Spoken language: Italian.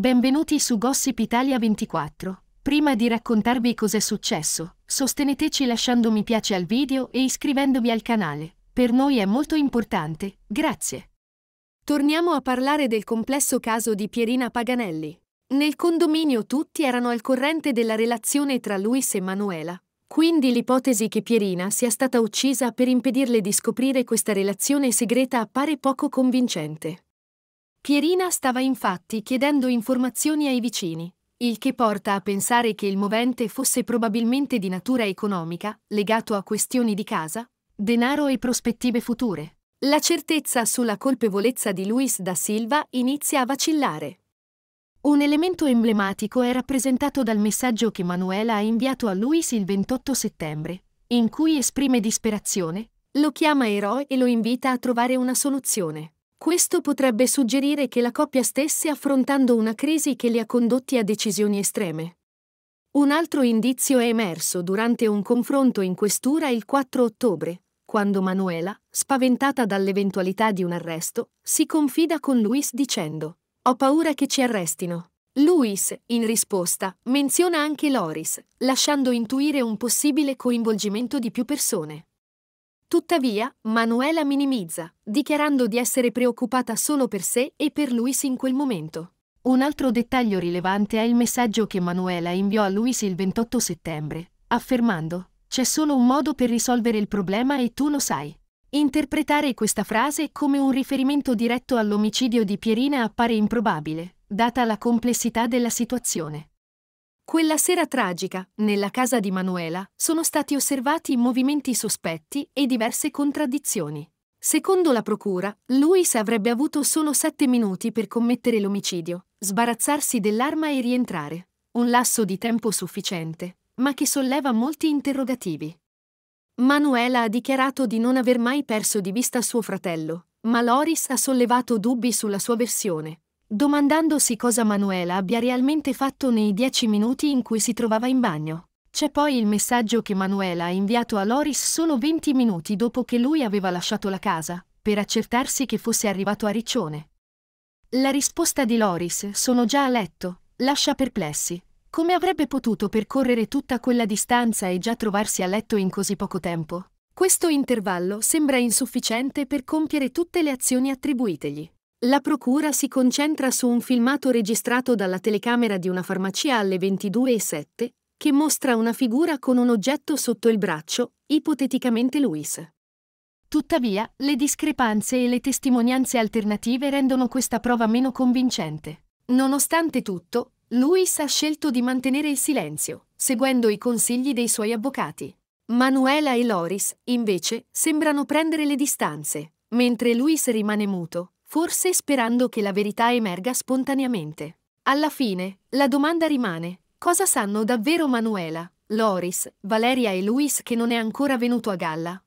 Benvenuti su Gossip Italia 24. Prima di raccontarvi cos'è successo, sosteneteci lasciando mi piace al video e iscrivendovi al canale. Per noi è molto importante, grazie. Torniamo a parlare del complesso caso di Pierina Paganelli. Nel condominio tutti erano al corrente della relazione tra Luis e Manuela. Quindi l'ipotesi che Pierina sia stata uccisa per impedirle di scoprire questa relazione segreta appare poco convincente. Pierina stava infatti chiedendo informazioni ai vicini, il che porta a pensare che il movente fosse probabilmente di natura economica, legato a questioni di casa, denaro e prospettive future. La certezza sulla colpevolezza di Luis da Silva inizia a vacillare. Un elemento emblematico è rappresentato dal messaggio che Manuela ha inviato a Luis il 28 settembre, in cui esprime disperazione, lo chiama eroe e lo invita a trovare una soluzione. Questo potrebbe suggerire che la coppia stesse affrontando una crisi che li ha condotti a decisioni estreme. Un altro indizio è emerso durante un confronto in questura il 4 ottobre, quando Manuela, spaventata dall'eventualità di un arresto, si confida con Luis dicendo Ho paura che ci arrestino. Luis, in risposta, menziona anche Loris, lasciando intuire un possibile coinvolgimento di più persone. Tuttavia, Manuela minimizza, dichiarando di essere preoccupata solo per sé e per Luis in quel momento. Un altro dettaglio rilevante è il messaggio che Manuela inviò a Luis il 28 settembre, affermando «C'è solo un modo per risolvere il problema e tu lo sai». Interpretare questa frase come un riferimento diretto all'omicidio di Pierina appare improbabile, data la complessità della situazione. Quella sera tragica, nella casa di Manuela, sono stati osservati movimenti sospetti e diverse contraddizioni. Secondo la procura, Luis avrebbe avuto solo sette minuti per commettere l'omicidio, sbarazzarsi dell'arma e rientrare. Un lasso di tempo sufficiente, ma che solleva molti interrogativi. Manuela ha dichiarato di non aver mai perso di vista suo fratello, ma Loris ha sollevato dubbi sulla sua versione, domandandosi cosa Manuela abbia realmente fatto nei dieci minuti in cui si trovava in bagno. C'è poi il messaggio che Manuela ha inviato a Loris solo 20 minuti dopo che lui aveva lasciato la casa, per accertarsi che fosse arrivato a Riccione. La risposta di Loris, sono già a letto, lascia perplessi. Come avrebbe potuto percorrere tutta quella distanza e già trovarsi a letto in così poco tempo? Questo intervallo sembra insufficiente per compiere tutte le azioni attribuitegli. La procura si concentra su un filmato registrato dalla telecamera di una farmacia alle 22.07 che mostra una figura con un oggetto sotto il braccio, ipoteticamente Luis. Tuttavia, le discrepanze e le testimonianze alternative rendono questa prova meno convincente. Nonostante tutto, Luis ha scelto di mantenere il silenzio, seguendo i consigli dei suoi avvocati. Manuela e Loris, invece, sembrano prendere le distanze, mentre Luis rimane muto, forse sperando che la verità emerga spontaneamente. Alla fine, la domanda rimane, cosa sanno davvero Manuela, Loris, Valeria e Luis che non è ancora venuto a galla?